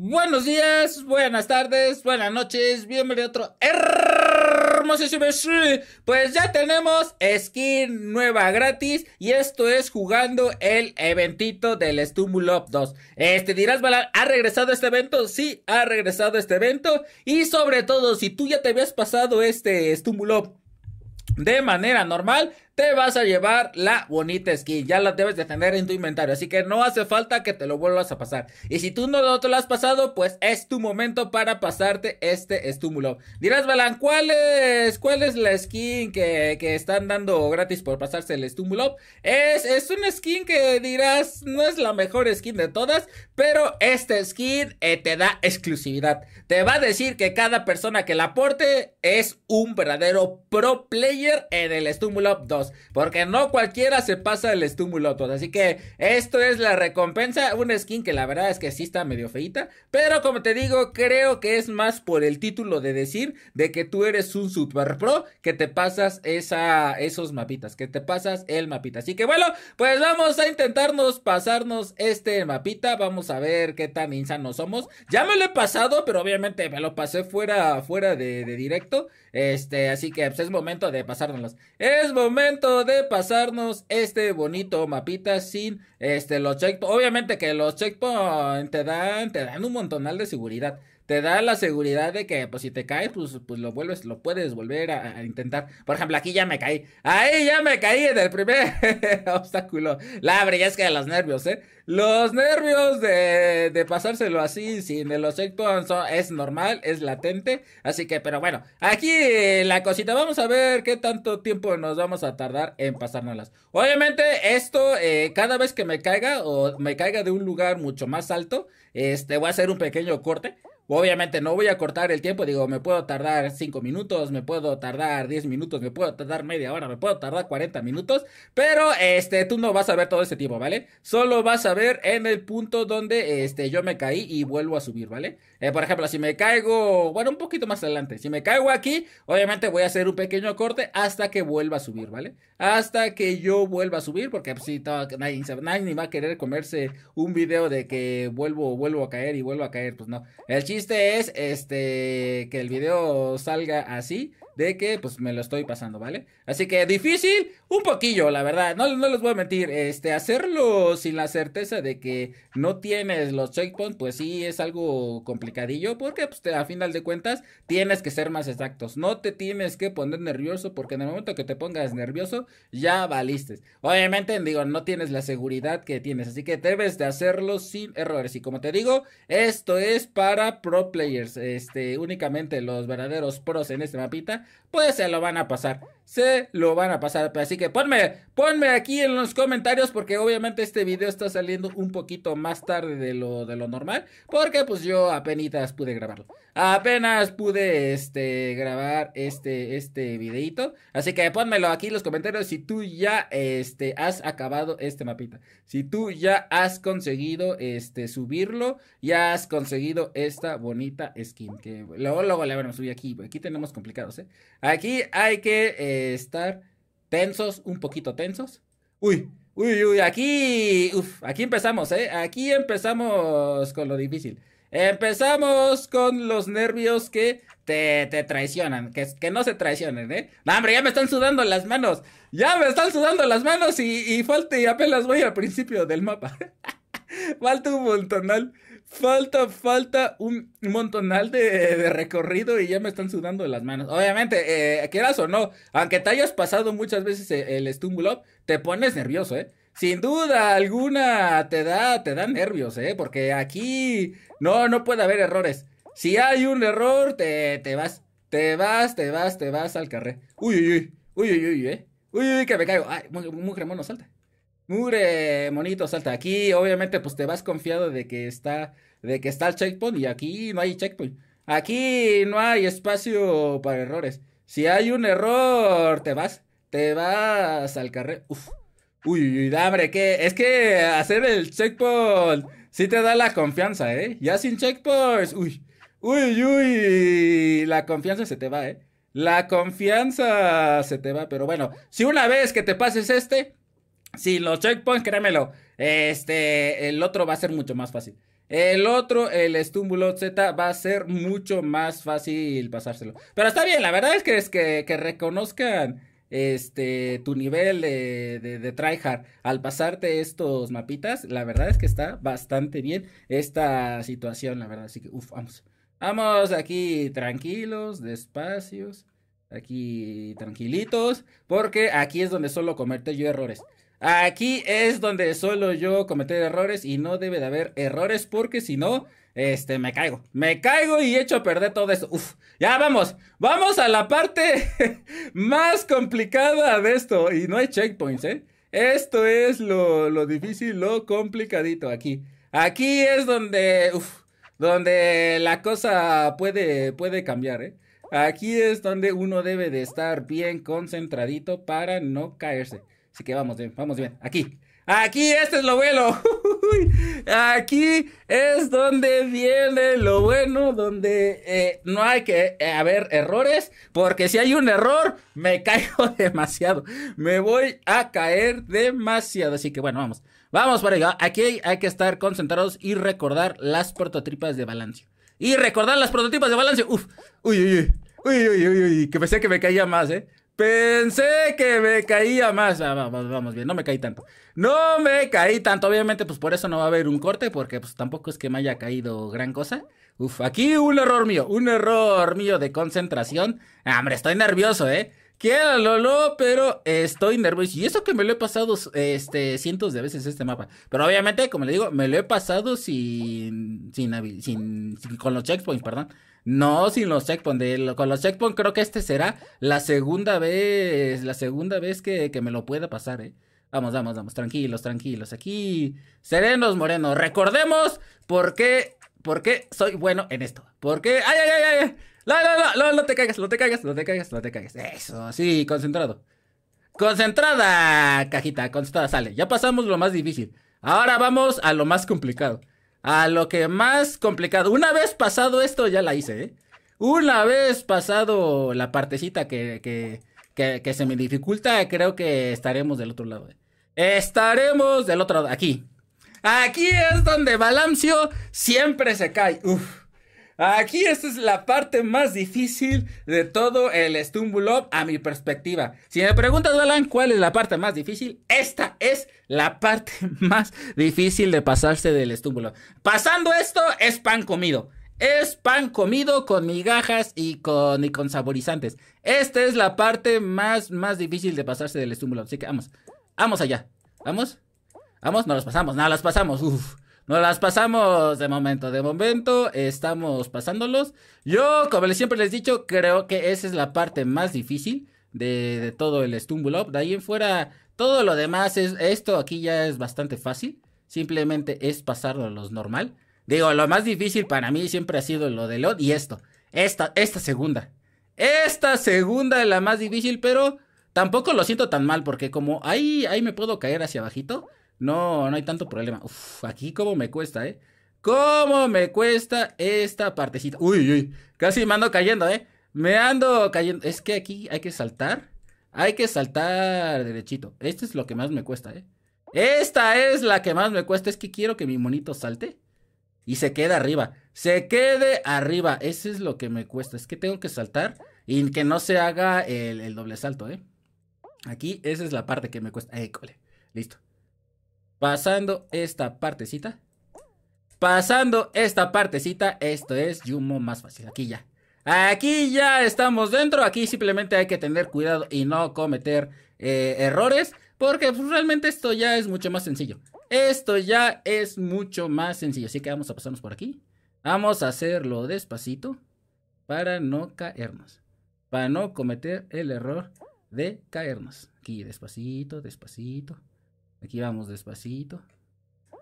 Buenos días, buenas tardes, buenas noches, bienvenido a otro hermosísimo. Pues ya tenemos skin nueva gratis y esto es jugando el eventito del Stumulop 2. Este dirás, Balan, ¿ha regresado este evento? Sí, ha regresado este evento y sobre todo si tú ya te habías pasado este Stumulop de manera normal, te vas a llevar la bonita skin. Ya la debes defender en tu inventario. Así que no hace falta que te lo vuelvas a pasar. Y si tú no te lo has pasado, pues es tu momento para pasarte este estímulo. Dirás, Balan, ¿cuál es, cuál es la skin que, están dando gratis por pasarse el estímulo? Es, es una skin que dirás, no es la mejor skin de todas, pero esta skin eh, te da exclusividad. Te va a decir que cada persona que la aporte es un verdadero pro player en el estímulo 2 porque no cualquiera se pasa el estúmulo todos, Así que esto es la recompensa, una skin que la verdad es que sí está medio feita, pero como te digo, creo que es más por el título de decir de que tú eres un super pro que te pasas esa, esos mapitas, que te pasas el mapita. Así que bueno, pues vamos a intentarnos pasarnos este mapita, vamos a ver qué tan insanos somos. Ya me lo he pasado, pero obviamente me lo pasé fuera, fuera de directo. Este, así que pues, es momento de pasárnoslos. Es momento de pasarnos este bonito mapita sin este los checkpoints. Obviamente que los checkpoints te dan, te dan un montonal de seguridad te da la seguridad de que, pues, si te caes, pues, pues lo vuelves, lo puedes volver a, intentar. Por ejemplo, aquí ya me caí. Ahí ya me caí en el primer obstáculo. La brillazca de los nervios, ¿eh? Los nervios de, pasárselo así sin el efecto es normal, es latente. Así que, pero bueno, aquí la cosita. Vamos a ver qué tanto tiempo nos vamos a tardar en pasárnoslas. Obviamente, esto, eh, cada vez que me caiga o me caiga de un lugar mucho más alto, este, voy a hacer un pequeño corte Obviamente no voy a cortar el tiempo, digo, me puedo tardar 5 minutos, me puedo tardar 10 minutos, me puedo tardar media hora, me puedo tardar 40 minutos, pero este, tú no vas a ver todo ese tiempo, ¿vale? Solo vas a ver en el punto donde este, yo me caí y vuelvo a subir, ¿vale? Eh, por ejemplo, si me caigo, bueno, un poquito más adelante, si me caigo aquí, obviamente voy a hacer un pequeño corte hasta que vuelva a subir, ¿vale? Hasta que yo vuelva a subir, porque si pues, nadie, nadie va a querer comerse un video de que vuelvo, vuelvo a caer y vuelvo a caer, pues no. El chiste es este que el video salga así de que pues me lo estoy pasando, ¿vale? Así que difícil, un poquillo, la verdad, no, no les voy a mentir, este, hacerlo sin la certeza de que no tienes los checkpoints, pues sí es algo complicadillo, porque pues a final de cuentas tienes que ser más exactos, no te tienes que poner nervioso, porque en el momento que te pongas nervioso, ya valiste. Obviamente, digo, no tienes la seguridad que tienes, así que debes de hacerlo sin errores, y como te digo, esto es para pro players, este, únicamente los verdaderos pros en este mapita, pues se lo van a pasar se lo van a pasar. Así que ponme, ponme aquí en los comentarios porque obviamente este video está saliendo un poquito más tarde de lo, de lo normal. Porque pues yo apenas pude grabarlo. Apenas pude este, grabar este, este videito. Así que ponmelo aquí en los comentarios si tú ya este, has acabado este mapita. Si tú ya has conseguido este, subirlo, ya has conseguido esta bonita skin. Que luego, luego la a subir aquí. Aquí tenemos complicados, ¿eh? Aquí hay que... Eh, estar tensos, un poquito tensos. Uy, uy, uy, aquí, uf, aquí empezamos, ¿eh? Aquí empezamos con lo difícil. Empezamos con los nervios que te, traicionan, que, que, no se traicionen, ¿eh? No, hombre, ya me están sudando las manos, ya me están sudando las manos y, y falta y apenas voy al principio del mapa. falta un montonal falta, falta un montonal de, recorrido y ya me están sudando las manos. Obviamente, eh, quieras o no, aunque te hayas pasado muchas veces eh, el Stumble Up, te pones nervioso, ¿eh? Sin duda alguna te da, te da nervios, ¿eh? Porque aquí no, no puede haber errores. Si hay un error, te, vas, te vas, te vas, te vas al carré. Uy, uy, uy, uy, uy, uy, ¿eh? Uy, uy, que me caigo. Ay, mujer mono, salta. Mure, monito, salta aquí. Obviamente, pues te vas confiado de que está, de que está el checkpoint y aquí no hay checkpoint. Aquí no hay espacio para errores. Si hay un error, te vas, te vas al carrero... Uf. Uy, dame que es que hacer el checkpoint sí te da la confianza, ¿eh? Ya sin checkpoints, uy, uy, uy, la confianza se te va, ¿eh? La confianza se te va, pero bueno, si una vez que te pases este, si los checkpoints, créamelo. Este, el otro va a ser mucho más fácil. El otro, el Stumble Z, va a ser mucho más fácil pasárselo. Pero está bien, la verdad es que es que, que reconozcan este tu nivel de, de, tryhard al pasarte estos mapitas. La verdad es que está bastante bien esta situación, la verdad. Así que, uff, vamos. Vamos aquí tranquilos, despacios, aquí tranquilitos, porque aquí es donde solo comete yo errores. Aquí es donde solo yo cometer errores y no debe de haber errores porque si no, este, me caigo. Me caigo y echo a perder todo esto. ya vamos. Vamos a la parte más complicada de esto. Y no hay checkpoints, ¿eh? Esto es lo, difícil, lo complicadito aquí. Aquí es donde, donde la cosa puede, puede cambiar, ¿eh? Aquí es donde uno debe de estar bien concentradito para no caerse. Así que vamos bien, vamos bien. Aquí. Aquí este es lo bueno. Aquí es donde viene lo bueno, donde eh, no hay que eh, haber errores, porque si hay un error, me caigo demasiado. Me voy a caer demasiado. Así que bueno, vamos. Vamos para allá. Aquí hay, que estar concentrados y recordar las prototipas de balance. Y recordar las prototipas de balance. Uf, uy, uy, uy. Uy, uy, uy, uy. Que pensé que me caía más, ¿eh? Pensé que me caía más. Ah, vamos, vamos bien, no me caí tanto. No me caí tanto. Obviamente, pues por eso no va a haber un corte, porque pues tampoco es que me haya caído gran cosa. Uf, aquí un error mío, un error mío de concentración. Ah, hombre, estoy nervioso, ¿eh? Quiero, lo, pero estoy nervioso. Y eso que me lo he pasado este, cientos de veces este mapa. Pero obviamente, como le digo, me lo he pasado sin. sin, sin, sin con los checkpoints, perdón. No, sin los checkpoints, con los checkpoints creo que este será la segunda vez, la segunda vez que, me lo pueda pasar, ¿eh? Vamos, vamos, vamos, tranquilos, tranquilos. Aquí, serenos, morenos. Recordemos por qué, por qué soy bueno en esto. Porque, ay, ay, ay, ay. No, no, no, no, te caigas, no te caigas, no te caigas, no te caigas. Eso, sí, concentrado. Concentrada, cajita, concentrada, sale. Ya pasamos lo más difícil. Ahora vamos a lo más complicado. A lo que más complicado. Una vez pasado esto, ya la hice, ¿eh? Una vez pasado la partecita que, que, se me dificulta, creo que estaremos del otro lado. ¿eh? Estaremos del otro lado. Aquí. Aquí es donde Balancio siempre se cae. Uf. Aquí esta es la parte más difícil de todo el Stumble a mi perspectiva. Si me preguntas, Alan, ¿cuál es la parte más difícil? Esta es la parte más difícil de pasarse del Stumble Pasando esto es pan comido. Es pan comido con migajas y con, y con saborizantes. Esta es la parte más, más difícil de pasarse del estúmulo. Así que vamos, vamos allá. ¿Vamos? ¿Vamos? No las pasamos, no las pasamos. Uf. Nos las pasamos de momento, de momento estamos pasándolos. Yo, como siempre les he dicho, creo que esa es la parte más difícil de, todo el Stumble De ahí en fuera, todo lo demás, es, esto aquí ya es bastante fácil. Simplemente es lo normal. Digo, lo más difícil para mí siempre ha sido lo de LOD y esto. Esta, esta segunda. Esta segunda es la más difícil, pero tampoco lo siento tan mal porque como ahí, ahí me puedo caer hacia abajito, no, no hay tanto problema. Uf, aquí como me cuesta, ¿eh? ¿Cómo me cuesta esta partecita? Uy, uy, casi me ando cayendo, ¿eh? Me ando cayendo. Es que aquí hay que saltar. Hay que saltar derechito. Esto es lo que más me cuesta, ¿eh? Esta es la que más me cuesta. Es que quiero que mi monito salte y se quede arriba. Se quede arriba. Eso es lo que me cuesta. Es que tengo que saltar y que no se haga el, doble salto, ¿eh? Aquí esa es la parte que me cuesta. École. Listo. Pasando esta partecita. Pasando esta partecita, esto es Yumo más fácil. Aquí ya. Aquí ya estamos dentro. Aquí simplemente hay que tener cuidado y no cometer eh, errores. Porque pues, realmente esto ya es mucho más sencillo. Esto ya es mucho más sencillo. Así que vamos a pasarnos por aquí. Vamos a hacerlo despacito para no caernos. Para no cometer el error de caernos. Aquí despacito, despacito. Aquí vamos despacito.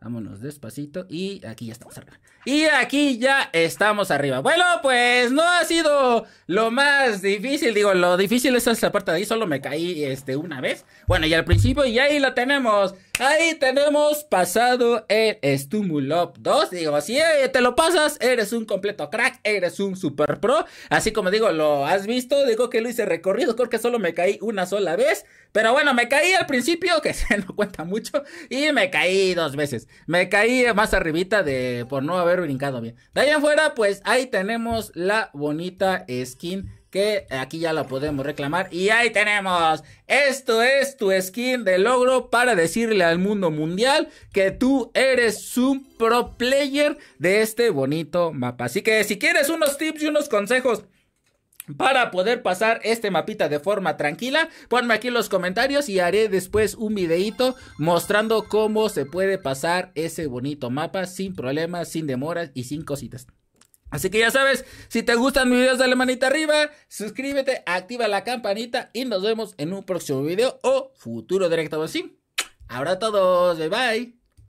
Vámonos despacito y aquí ya estamos arriba. Y aquí ya estamos arriba. Bueno, pues no ha sido lo más difícil. Digo, lo difícil es esa parte de ahí. Solo me caí este, una vez. Bueno, y al principio y ahí lo tenemos. Ahí tenemos pasado el Stumulop 2. Digo, si eh, te lo pasas, eres un completo crack, eres un super pro. Así como digo, lo has visto. Digo que lo hice recorrido, creo que solo me caí una sola vez. Pero bueno, me caí al principio, que se no cuenta mucho. Y me caí dos veces. Me caí más arribita de por no haber brincado bien. De allá afuera, pues ahí tenemos la bonita skin que aquí ya la podemos reclamar. Y ahí tenemos. Esto es tu skin de logro para decirle al mundo mundial que tú eres un pro player de este bonito mapa. Así que si quieres unos tips y unos consejos. Para poder pasar este mapita de forma tranquila, ponme aquí en los comentarios y haré después un videito mostrando cómo se puede pasar ese bonito mapa sin problemas, sin demoras y sin cositas. Así que ya sabes, si te gustan mis videos dale manita arriba, suscríbete, activa la campanita y nos vemos en un próximo video o futuro directo así. Pues a todos, bye bye.